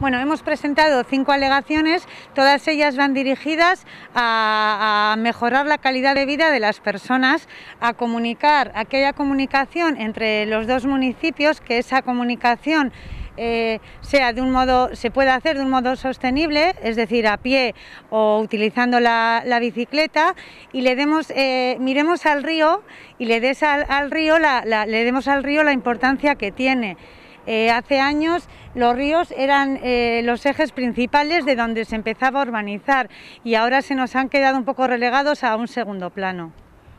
Bueno, hemos presentado cinco alegaciones, todas ellas van dirigidas a, mejorar la calidad de vida de las personas, a comunicar, aquella comunicación entre los dos municipios, que esa comunicación eh, sea de un modo, se pueda hacer de un modo sostenible, es decir, a pie o utilizando la, bicicleta, y le demos, eh, miremos al río y le des río le demos al río la importancia que tiene. Eh, hace años los ríos eran eh, los ejes principales de donde se empezaba a urbanizar y ahora se nos han quedado un poco relegados a un segundo plano.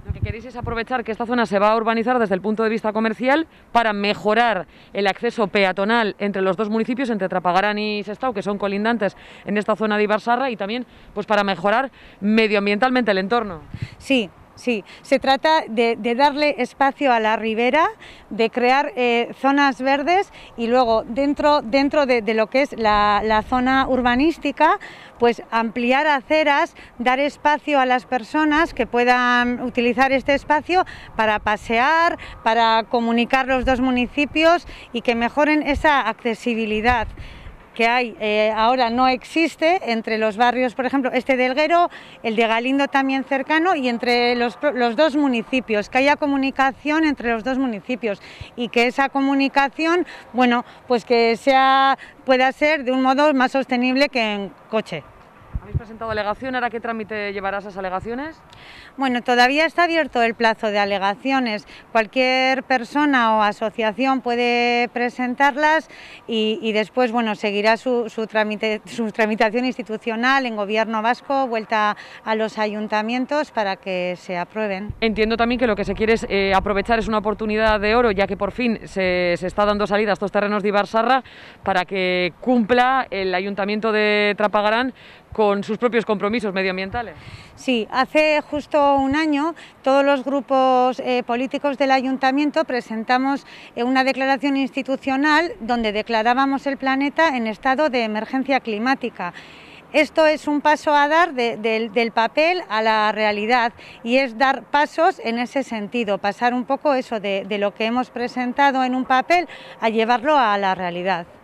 Lo que queréis es aprovechar que esta zona se va a urbanizar desde el punto de vista comercial para mejorar el acceso peatonal entre los dos municipios, entre Trapagarán y Sestao, que son colindantes en esta zona de Ibarsarra, y también pues para mejorar medioambientalmente el entorno. Sí, Sí, se trata de, darle espacio a la ribera, de crear eh, zonas verdes y luego dentro, dentro de, lo que es la, la, zona urbanística, pues ampliar aceras, dar espacio a las personas que puedan utilizar este espacio para pasear, para comunicar los dos municipios y que mejoren esa accesibilidad que hay eh, ahora no existe entre los barrios, por ejemplo, este de Elguero, el de Galindo también cercano y entre los, los dos municipios, que haya comunicación entre los dos municipios y que esa comunicación, bueno, pues que sea, pueda ser de un modo más sostenible que en coche. ¿Habéis presentado alegación? ¿Ahora qué trámite llevará esas alegaciones? Bueno, todavía está abierto el plazo de alegaciones. Cualquier persona o asociación puede presentarlas y, después bueno, seguirá su, tramitación institucional en Gobierno Vasco, vuelta a los ayuntamientos para que se aprueben. Entiendo también que lo que se quiere es eh, aprovechar es una oportunidad de oro, ya que por fin se, está dando salida a estos terrenos de Ibar-Sarra para que cumpla el Ayuntamiento de Trapagarán con sus propios compromisos medioambientales. Sí, hace justo un año todos los grupos eh, políticos del ayuntamiento presentamos eh, una declaración institucional donde declarábamos el planeta en estado de emergencia climática. Esto es un paso a dar del papel a la realidad y es dar pasos en ese sentido, pasar un poco eso de lo que hemos presentado en un papel a llevarlo a la realidad.